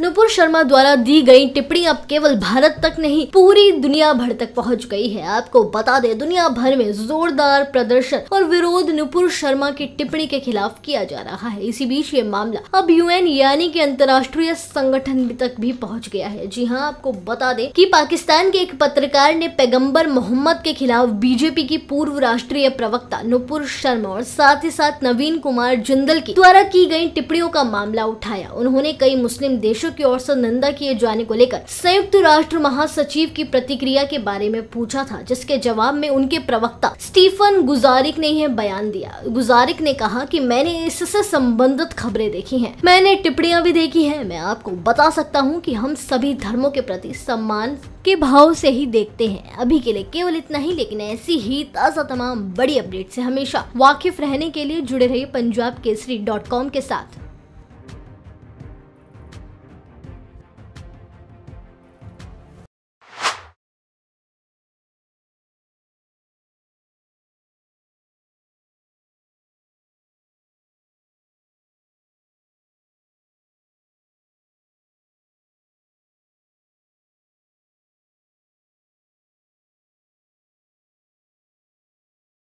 नुपुर शर्मा द्वारा दी गई टिप्पणी अब केवल भारत तक नहीं पूरी दुनिया भर तक पहुंच गई है आपको बता दें दुनिया भर में जोरदार प्रदर्शन और विरोध नुपुर शर्मा की टिप्पणी के खिलाफ किया जा रहा है इसी बीच ये मामला अब यूएन यानी कि अंतर्राष्ट्रीय संगठन तक भी पहुंच गया है जी हाँ आपको बता दें कि पाकिस्तान के एक पत्रकार ने पैगम्बर मोहम्मद के खिलाफ बीजेपी की पूर्व राष्ट्रीय प्रवक्ता नुपुर शर्मा और साथ ही साथ नवीन कुमार जिंदल के द्वारा की गई टिप्पणियों का मामला उठाया उन्होंने कई मुस्लिम देशों देशों की ओर से निंदा किए जाने को लेकर संयुक्त राष्ट्र महासचिव की प्रतिक्रिया के बारे में पूछा था जिसके जवाब में उनके प्रवक्ता स्टीफन गुजारिक ने यह बयान दिया गुजारिक ने कहा कि मैंने इससे संबंधित खबरें देखी हैं मैंने टिप्पणियां भी देखी हैं मैं आपको बता सकता हूं कि हम सभी धर्मों के प्रति सम्मान के भाव से ही देखते हैं अभी के लिए केवल इतना ही लेकिन ऐसी ही ताज़ा तमाम बड़ी अपडेट से हमेशा वाकिफ रहने के लिए जुड़े रहिए पंजाब केसरी डॉट कॉम के साथ